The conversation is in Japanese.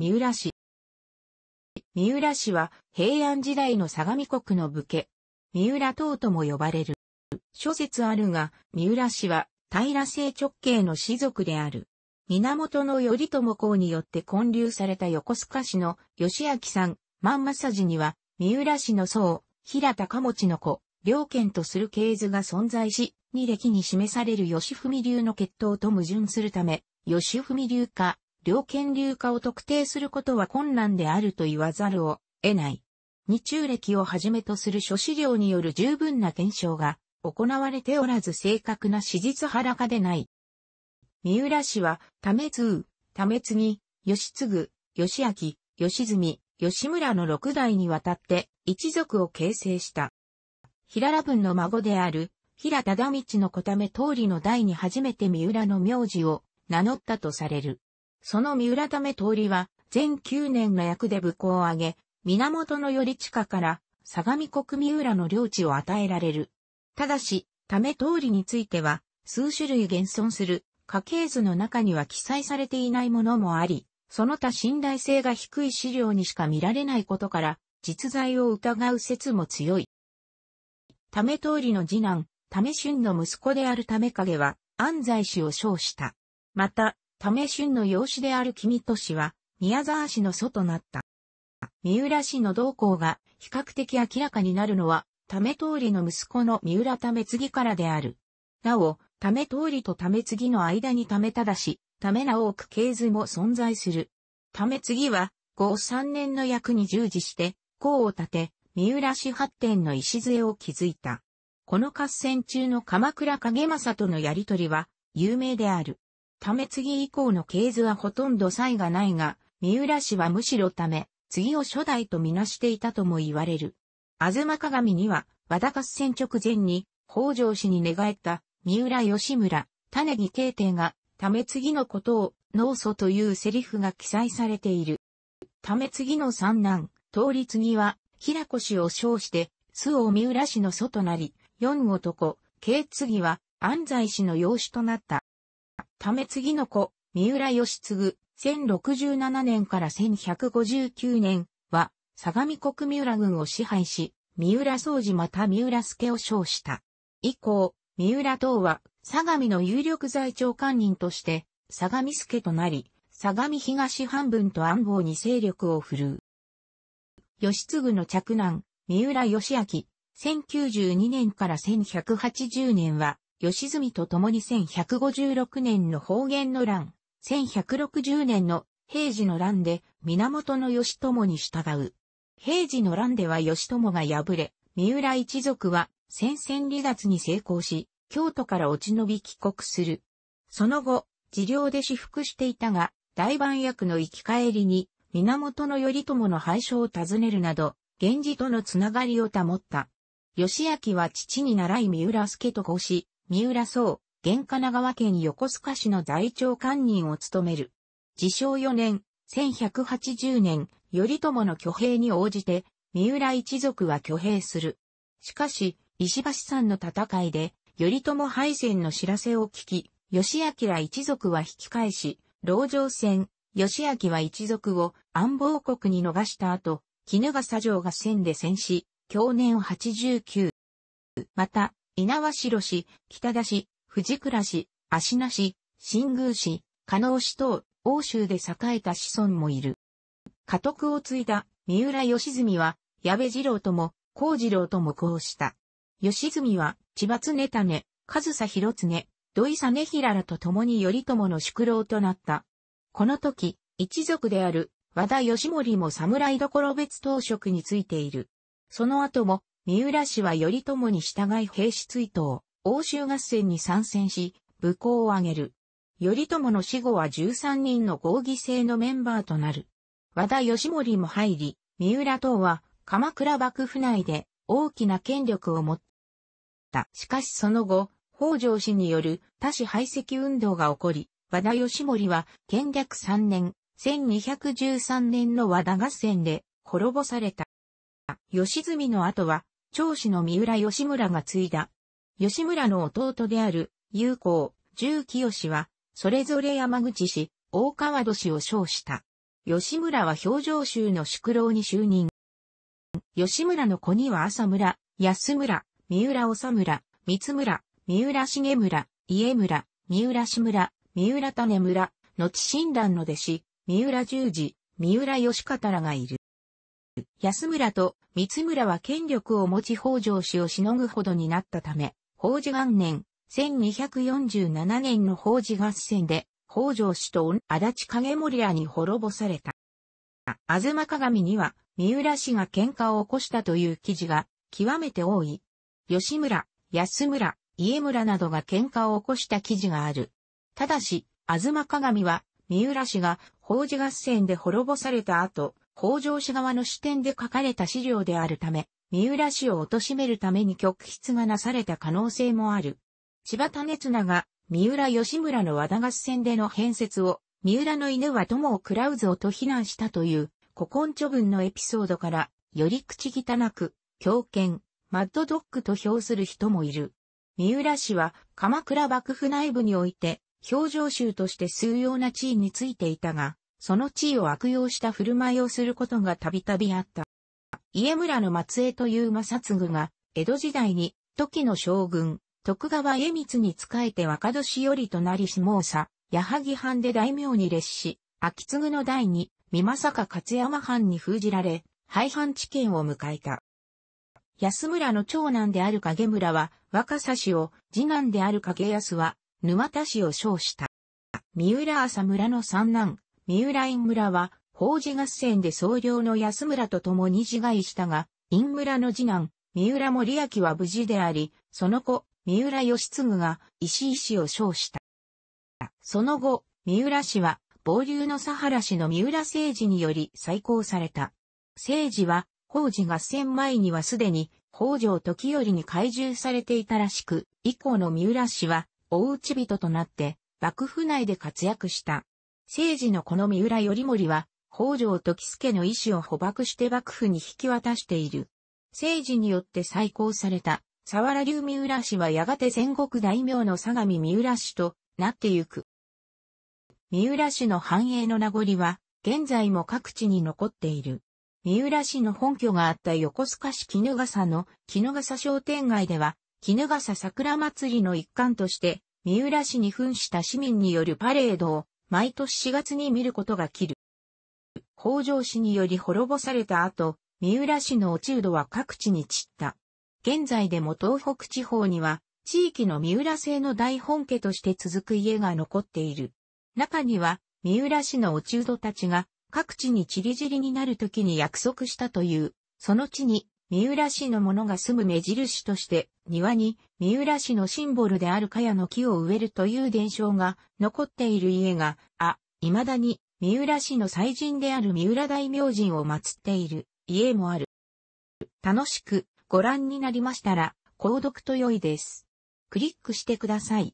三浦氏。三浦氏は平安時代の相模国の武家、三浦党とも呼ばれる。諸説あるが、三浦氏は平清直系の氏族である。源頼朝公によって建立された横須賀市の吉明さん、万正寺には、三浦氏の僧、平高持の子、両県とする系図が存在し、二歴に示される吉文流の血統と矛盾するため、吉文流か、両権流化を特定することは困難であると言わざるを得ない。日中歴をはじめとする諸資料による十分な検証が行われておらず正確な史実らかでない。三浦氏は、ためためつぎ、義継、義明、義住、吉村の六代にわたって一族を形成した。平良文の孫である、平忠道の小め通りの代に初めて三浦の名字を名乗ったとされる。その三浦為通りは、全9年の役で武功を挙げ、源頼親から相模国三浦の領地を与えられる。ただし、為通りについては、数種類現存する家系図の中には記載されていないものもあり、その他信頼性が低い資料にしか見られないことから、実在を疑う説も強い。為通りの次男、為春の息子である為影は、安西氏を称した。また、ため春の養子である君と氏は、宮沢氏の祖となった。三浦氏の同行が比較的明らかになるのは、ため通りの息子の三浦為次からである。なお、ため通りとため次の間にためただし、ためな多く系図も存在する。ため次は、後三年の役に従事して、功を立て、三浦氏発展の礎を築いた。この合戦中の鎌倉影正とのやりとりは、有名である。為次以降の系図はほとんど差異がないが、三浦氏はむしろため、次を初代とみなしていたとも言われる。東鏡には、和田合戦直前に、北条氏に寝返った、三浦義村、種木慶帝が、為次のことを、脳祖というセリフが記載されている。為次の三男、通り次は、平子氏を称して、周を三浦氏の祖となり、四男、慶次は、安西氏の養子となった。ため次の子、三浦義継、1067年から1159年は、相模国三浦軍を支配し、三浦総司また三浦助を称した。以降、三浦等は、相模の有力財長官人として、相模助となり、相模東半分と安房に勢力を振るう。義継の嫡男、三浦義明、1092年から1180年は、吉住と共に1156年の方言の乱、1160年の平治の乱で源義朝に従う。平治の乱では義朝が敗れ、三浦一族は戦線離脱に成功し、京都から落ち延び帰国する。その後、治療で私服していたが、大番役の生き返りに、源頼朝の廃所を尋ねるなど、源氏とのつながりを保った。義明は父に習い三浦助と合し、三浦総、現神奈川県横須賀市の在庁官人を務める。自称4年、1180年、頼朝の挙兵に応じて、三浦一族は挙兵する。しかし、石橋山の戦いで、頼朝敗戦の知らせを聞き、義明一族は引き返し、牢城戦、義明は一族を安房国に逃した後、絹笠城が戦で戦死、去年89。また、猪苗代市、北田市、藤倉市、芦名市、新宮市、加納市等、欧州で栄えた子孫もいる。家督を継いだ三浦義澄は、矢部次郎とも、幸次郎ともこうした。義澄は、千葉常種、上総広常、土井実平らと共に頼朝の宿老となった。この時、一族である和田義盛も侍所別当職についている。その後も、三浦氏は頼朝に従い兵士追討、欧州合戦に参戦し、武功を挙げる。頼朝の死後は13人の合議制のメンバーとなる。和田義盛も入り、三浦等は鎌倉幕府内で大きな権力を持った。しかしその後、北条氏による他氏排斥運動が起こり、和田義盛は建略3年、1213年の和田合戦で滅ぼされた。吉住の後は長子の三浦義村が継いだ。吉村の弟である、友好、重清は、それぞれ山口氏、大川戸氏を称した。吉村は表情州の宿老に就任。吉村の子には浅村、安村、三浦治村、三村、三浦重村、家村、三浦志村、三浦種村、後親鸞の弟子、三浦十二、三浦義方らがいる。安村と三村は権力を持ち北条氏をしのぐほどになったため、法事元年、1247年の法事合戦で、北条氏と安達影森らに滅ぼされた。あずま鏡には、三浦氏が喧嘩を起こしたという記事が極めて多い。吉村、安村、家村などが喧嘩を起こした記事がある。ただし、あずま鏡は、三浦氏が法事合戦で滅ぼされた後、北条氏側の視点で書かれた資料であるため、三浦氏を貶めるために極筆がなされた可能性もある。千葉種綱が三浦義村の和田合戦での変説を、三浦の犬は友を食らうぞと非難したという古今著文のエピソードから、より口汚く、狂犬、マッドドッグと評する人もいる。三浦氏は鎌倉幕府内部において、表情集として数要な地位についていたが、その地位を悪用した振る舞いをすることがたびたびあった。家村の末裔という正嗣が、江戸時代に、時の将軍、徳川家光に仕えて若年寄りとなり下総、矢作藩で大名に列し、秋継の代に、美政勝山藩に封じられ、廃藩置県を迎えた。安村の長男である影村は若狭氏を、次男である影安は沼田氏を称した。三浦朝村の三男、三浦院村は、法事合戦で総領の安村と共に自害したが、院村の次男、三浦森明は無事であり、その子、三浦義継が石井氏を称した。その後、三浦氏は、暴流の佐原氏の三浦政治により再興された。政治は、法事合戦前にはすでに、北条時頼に懐柔されていたらしく、以降の三浦氏は、大内人となって、幕府内で活躍した。政治のこの三浦頼盛は、北条時助の意思を捕獲して幕府に引き渡している。政治によって再興された、沢原流三浦氏はやがて戦国大名の相模三浦氏となってゆく。三浦氏の繁栄の名残は、現在も各地に残っている。三浦市の本拠があった横須賀市絹笠の絹笠商店街では、絹笠桜祭りの一環として、三浦市に扮した市民によるパレードを毎年4月に見ることが切る。北条氏により滅ぼされた後、三浦氏の落ち度は各地に散った。現在でも東北地方には、地域の三浦製の大本家として続く家が残っている。中には、三浦氏の落ち度たちが、各地に散り散りになる時に約束したという、その地に三浦市の者が住む目印として、庭に三浦市のシンボルである茅の木を植えるという伝承が残っている家が、あ、未だに三浦市の祭神である三浦大明神を祀っている家もある。楽しくご覧になりましたら、購読と良いです。クリックしてください。